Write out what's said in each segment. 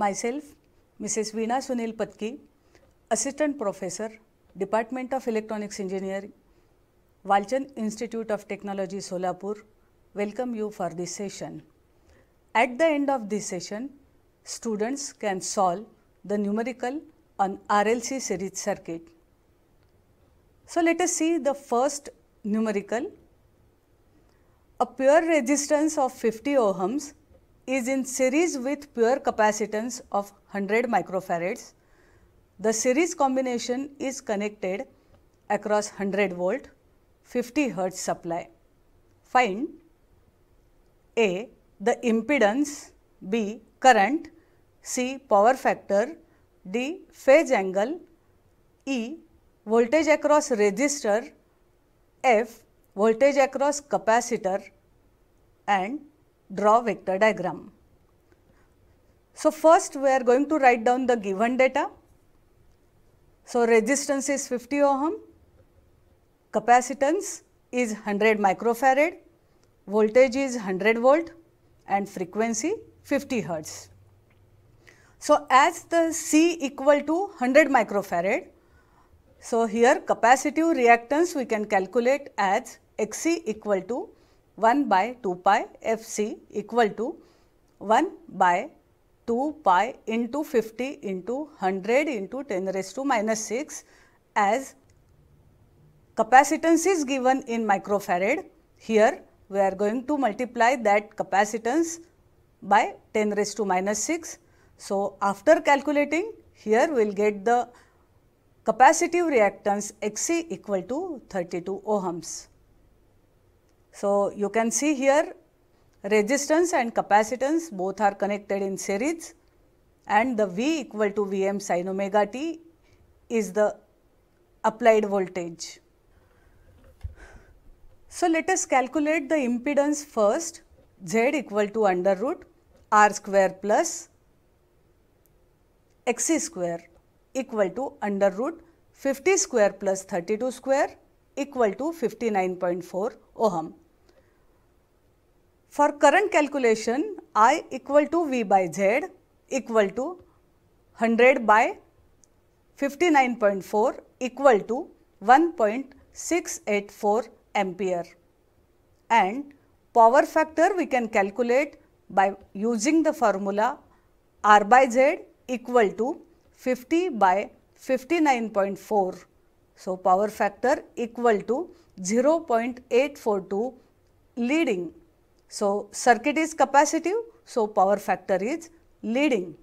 Myself, Mrs. Veena Sunil Patki, Assistant Professor, Department of Electronics Engineering, Walchan Institute of Technology, Solapur, welcome you for this session. At the end of this session, students can solve the numerical on RLC series circuit. So, let us see the first numerical. A pure resistance of 50 ohms is in series with pure capacitance of 100 microfarads. The series combination is connected across 100 volt 50 hertz supply. Find A. The impedance B. Current C. Power factor D. Phase angle E. Voltage across resistor F. Voltage across capacitor and draw vector diagram. So first we are going to write down the given data. So resistance is 50 ohm, capacitance is 100 microfarad, voltage is 100 volt and frequency 50 hertz. So as the C equal to 100 microfarad, so here capacitive reactance we can calculate as Xc equal to 1 by 2 pi fc equal to 1 by 2 pi into 50 into 100 into 10 raised to minus 6 as capacitance is given in microfarad. Here we are going to multiply that capacitance by 10 raised to minus 6. So, after calculating here we will get the capacitive reactance Xc equal to 32 ohms. So, you can see here resistance and capacitance both are connected in series and the V equal to Vm sin omega t is the applied voltage. So, let us calculate the impedance first z equal to under root r square plus x square equal to under root 50 square plus 32 square equal to 59.4 ohm. For current calculation, I equal to V by Z equal to 100 by 59.4 equal to 1.684 ampere. And power factor we can calculate by using the formula R by Z equal to 50 by 59.4. So, power factor equal to 0.842 leading so, circuit is capacitive, so power factor is leading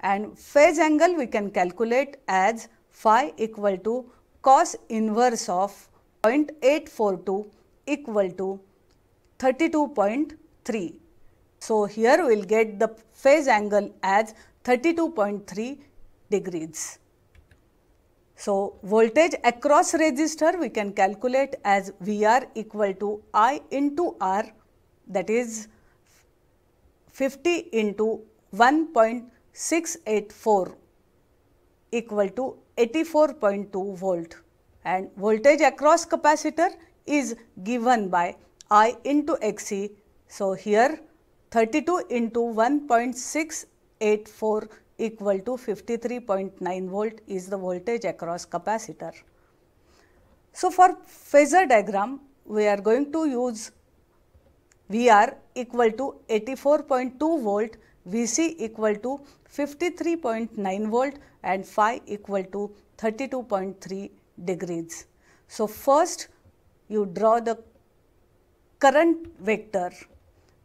and phase angle we can calculate as phi equal to cos inverse of 0.842 equal to 32.3. So, here we will get the phase angle as 32.3 degrees. So, voltage across resistor we can calculate as VR equal to I into R that is 50 into 1.684 equal to 84.2 volt and voltage across capacitor is given by I into Xc. So, here 32 into 1.684 equal to 53.9 volt is the voltage across capacitor. So, for phasor diagram we are going to use VR equal to 84.2 volt, VC equal to 53.9 volt and phi equal to 32.3 degrees. So, first you draw the current vector.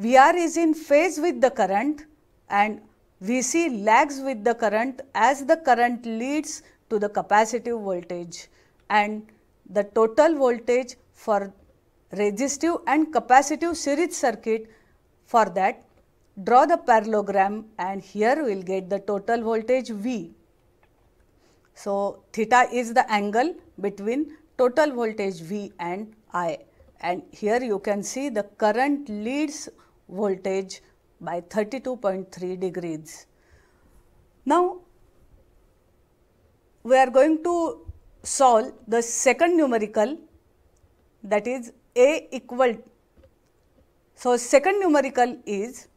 VR is in phase with the current and VC lags with the current as the current leads to the capacitive voltage and the total voltage for resistive and capacitive series circuit. For that, draw the parallelogram and here we will get the total voltage V. So, theta is the angle between total voltage V and I and here you can see the current leads voltage by 32.3 degrees. Now, we are going to solve the second numerical that is a equal, so second numerical is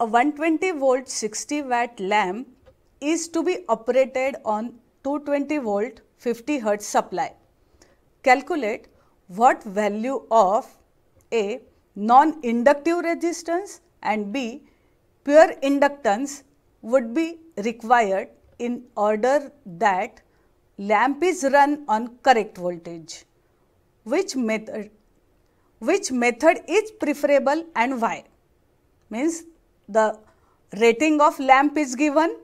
a 120 volt 60 watt lamp is to be operated on 220 volt 50 hertz supply. Calculate what value of A non-inductive resistance and B pure inductance would be required in order that lamp is run on correct voltage which method which method is preferable and why means the rating of lamp is given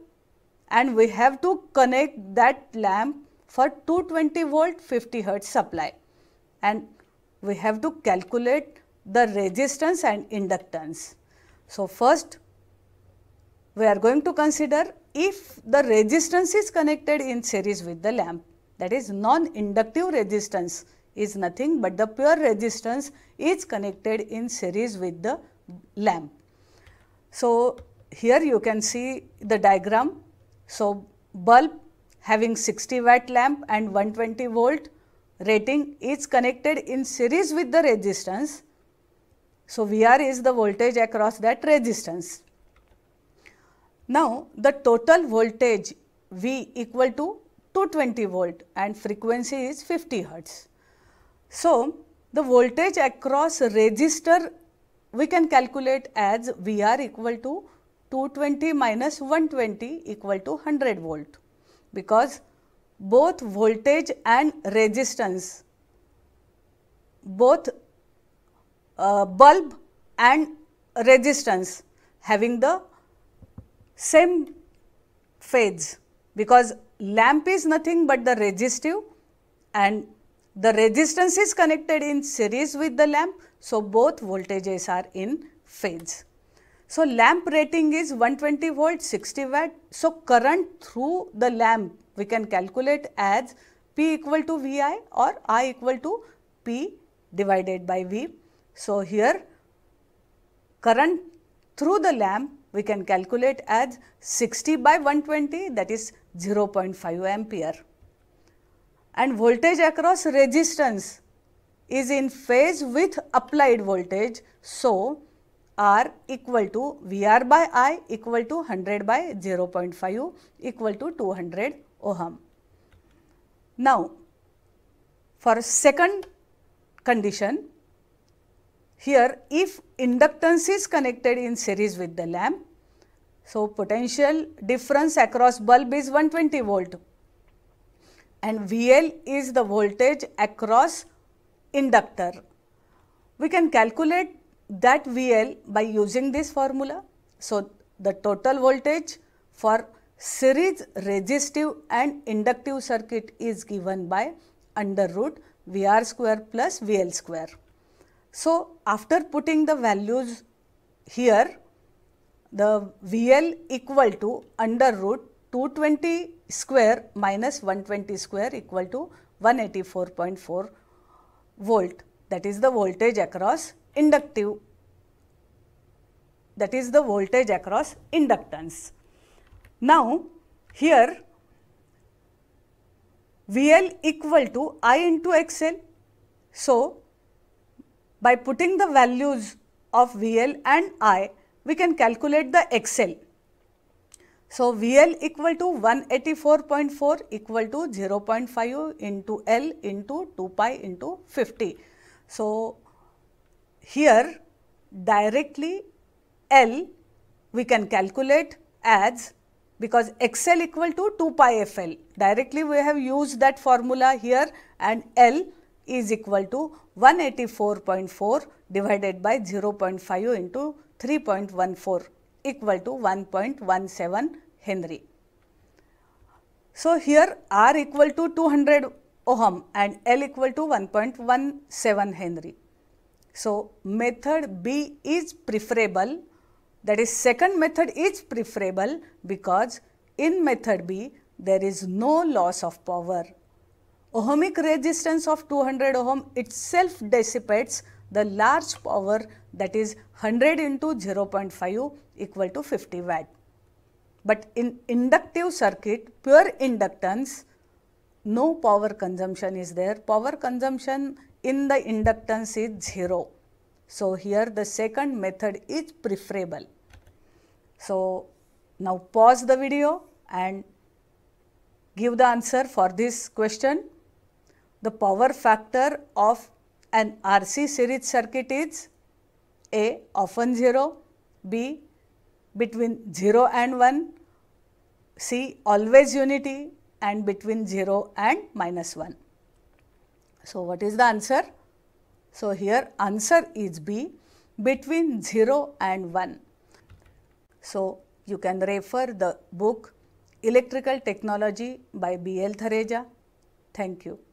and we have to connect that lamp for 220 volt 50 hertz supply and we have to calculate the resistance and inductance. So, first we are going to consider if the resistance is connected in series with the lamp that is non-inductive resistance is nothing but the pure resistance is connected in series with the lamp. So, here you can see the diagram. So, bulb having 60 watt lamp and 120 volt rating is connected in series with the resistance. So, VR is the voltage across that resistance. Now, the total voltage V equal to 220 volt and frequency is 50 hertz. So, the voltage across resistor we can calculate as VR equal to 220 minus 120 equal to 100 volt because both voltage and resistance, both uh, bulb and resistance having the same phase because lamp is nothing but the resistive and the resistance is connected in series with the lamp, so both voltages are in phase. So, lamp rating is 120 volt 60 watt. So, current through the lamp we can calculate as P equal to Vi or I equal to P divided by V. So, here current through the lamp we can calculate as 60 by 120 that is 0.5 ampere and voltage across resistance is in phase with applied voltage. So, R equal to VR by I equal to 100 by 0 0.5 equal to 200 ohm. Now, for second condition, here if inductance is connected in series with the lamp, so potential difference across bulb is 120 volt and VL is the voltage across inductor. We can calculate that VL by using this formula. So, the total voltage for series resistive and inductive circuit is given by under root VR square plus VL square. So, after putting the values here, the VL equal to under root 220 square minus 120 square equal to 184.4 volt that is the voltage across inductive that is the voltage across inductance. Now, here VL equal to I into XL. So, by putting the values of VL and I, we can calculate the XL so, VL equal to 184.4 equal to 0.5 into L into 2 pi into 50. So, here directly L we can calculate as because XL equal to 2 pi FL directly we have used that formula here and L is equal to 184.4 divided by 0.5 into 3.14 equal to 1.17 Henry. So, here R equal to 200 ohm and L equal to 1.17 Henry. So, method B is preferable that is second method is preferable because in method B there is no loss of power. Ohmic resistance of 200 ohm itself dissipates the large power that is 100 into 0.5 equal to 50 watt. But in inductive circuit, pure inductance, no power consumption is there. Power consumption in the inductance is 0. So, here the second method is preferable. So, now pause the video and give the answer for this question. The power factor of an RC series circuit is A often 0, B between 0 and 1, see always unity and between 0 and minus 1. So, what is the answer? So, here answer is B between 0 and 1. So, you can refer the book Electrical Technology by B. L. Thareja. Thank you.